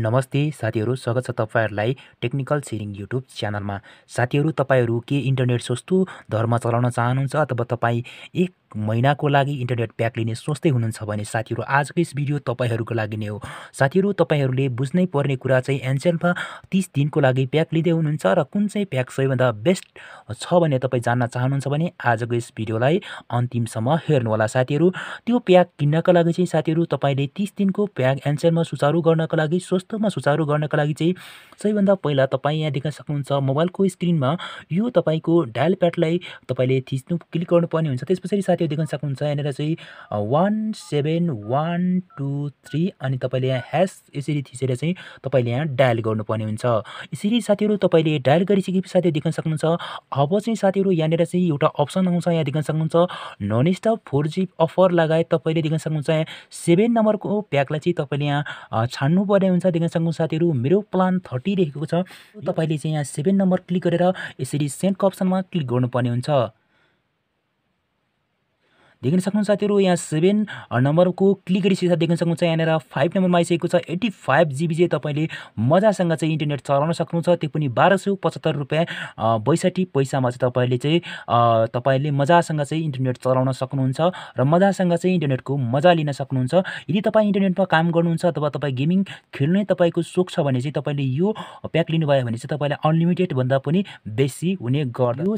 नमस्ते साथीहरू स्वागत छ तपाईँहरूलाई टेक्निकल सेयरिङ युट्युब च्यानलमा साथीहरू तपाईँहरू के इन्टरनेट सस्तो धर्म चलाउन चाहनुहुन्छ अथवा तपाईँ एक महिनाको लागि इन्टरनेट प्याक लिने सोच्दै हुनुहुन्छ भने साथीहरू आजको यस भिडियो तपाईँहरूको लागि नै हो साथीहरू तपाईँहरूले बुझ्नै पर्ने कुरा चाहिँ एनसेलमा तिस दिनको लागि प्याक लिँदै हुनुहुन्छ र कुन चाहिँ प्याक सबैभन्दा बेस्ट छ भने तपाईँ जान्न चाहनुहुन्छ भने आजको यस भिडियोलाई अन्तिमसम्म हेर्नुहोला साथीहरू त्यो प्याक किन्नका लागि चाहिँ साथीहरू तपाईँले तिस दिनको प्याक एनसेलमा सुचारु गर्नको लागि स्वस्थमा सुचारू गर्नको लागि चाहिँ सबैभन्दा पहिला तपाईँ यहाँ देख्न सक्नुहुन्छ मोबाइलको स्क्रिनमा यो तपाईँको डायल प्याडलाई तपाईँले थिच्नु क्लिक गर्नुपर्ने हुन्छ त्यस पछाडि त्यो देख्न सक्नुहुन्छ यहाँनिर चाहिँ one seven one two three अनि तपाईँले यहाँ ह्यास यसरी थिचेर चाहिँ तपाईँले यहाँ डायल गर्नुपर्ने हुन्छ यसरी साथीहरू तपाईँले डायल गरिसकेपछि साथीहरू देख्न सक्नुहुन्छ अब चाहिँ साथीहरू यहाँनिर चाहिँ एउटा अप्सन आउँछ यहाँ देख्न सक्नुहुन्छ non stop four G offer लगायत तपाईँले देख्न सक्नुहुन्छ यहाँ सेभेन नम्बरको प्याकलाई चाहिँ तपाईँले यहाँ छान्नु पर्ने हुन्छ देख्न सक्नुहुन्छ साथीहरू मेरो प्लान थर्टी रहेको छ तपाईँले चाहिँ यहाँ सेभेन नम्बर क्लिक गरेर यसरी सेन्टको अप्सनमा क्लिक गर्नुपर्ने हुन्छ देख्न सक्नुहुन्छ साथीहरू यहाँ सेभेन नम्बरको क्लिक गरिसकेको देख्न सक्नुहुन्छ यहाँनिर फाइभ नम्बरमा आइसकेको छ एट्टी फाइभ जिबी चाहिँ तपाईँले मजासँग चाहिँ इन्टरनेट चलाउन सक्नुहुन्छ त्यो पनि बाह्र सय पचहत्तर रुपियाँ बैसठी पैसामा चाहिँ तपाईँले चाहिँ तपाईँले मजासँग चाहिँ इन्टरनेट चलाउन सक्नुहुन्छ र मजासँग चाहिँ इन्टरनेटको मजा लिन सक्नुहुन्छ यदि तपाईँ इन्टरनेटमा काम गर्नुहुन्छ अथवा तपाईँ गेमिङ खेल्ने तपाईँको सोख छ भने चाहिँ तपाईँले यो प्याक लिनुभयो भने चाहिँ तपाईँलाई अनलिमिटेड भन्दा पनि बेसी हुने गर्यो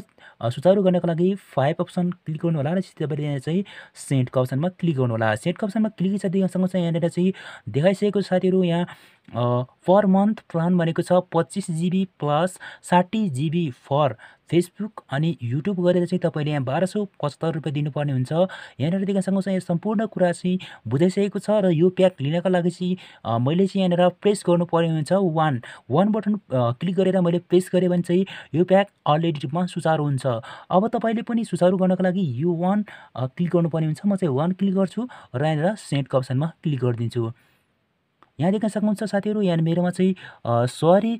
सुचारू गर्नको लागि फाइभ अप्सन क्लिक गर्नु होला र तपाईँले चाहिँ चाहिँ सेन्टको अप्सनमा क्लिक गर्नुहोला सेन्टको अप्सनमा क्लिक गरिसकेदेखि सँगसँगै यहाँनिर चाहिँ देखाइसकेको साथीहरू यहाँ पर मन्थ प्लान भनेको छ पच्चिस जिबी प्लस साठी जिबी फर फेसबुक अनि युट्युब गरेर चाहिँ तपाईँले यहाँ बाह्र सौ पचहत्तर रुपियाँ दिनुपर्ने हुन्छ यहाँनिर देख्न चाहिँ यहाँ सम्पूर्ण कुरा चाहिँ बुझाइसकेको छ र यो प्याक लिनको लागि चाहिँ मैले चाहिँ यहाँनिर प्रेस गर्नुपर्ने हुन्छ वान वान बटन क्लिक गरेर मैले प्रेस गरेँ भने चाहिँ यो प्याक अलरेडी रूपमा सुचारु हुन्छ अब तपाईँले पनि सुचारू गर्नको लागि यो वान क्लिक गर्नुपर्ने हुन्छ म चाहिँ वान क्लिक गर्छु र यहाँनिर सेन्टको अप्सनमा क्लिक गरिदिन्छु यहाँ देख्न सक्नुहुन्छ साथीहरू यहाँ मेरोमा चाहिँ सरी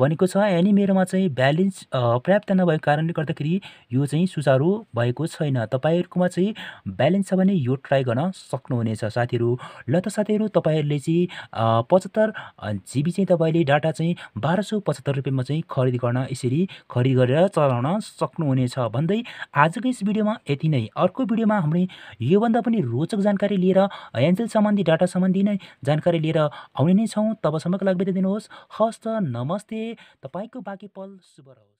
भनेको छ यानि मेरोमा चाहिँ ब्यालेन्स पर्याप्त नभएको कारणले गर्दाखेरि यो चाहिँ सुचारु भएको छैन तपाईँहरूकोमा चाहिँ ब्यालेन्स छ भने यो ट्राई गर्न सक्नुहुनेछ साथीहरू ल त साथीहरू तपाईँहरूले चाहिँ पचहत्तर जिबी चाहिँ तपाईँले डाटा चाहिँ बाह्र सौ पचहत्तर रुपियाँमा चाहिँ खरिद गर्न यसरी खरिद गरेर चलाउन सक्नुहुनेछ भन्दै आजको यस भिडियोमा यति नै अर्को भिडियोमा हामीले योभन्दा पनि रोचक जानकारी लिएर एन्जेल सम्बन्धी डाटा सम्बन्धी नै जानकारी लिएर आउने नै छौँ तबसम्मको लागि बिताइदिनुहोस् हस्त नमस्ते तपाईँको बाँकी पल शुभ रहोस्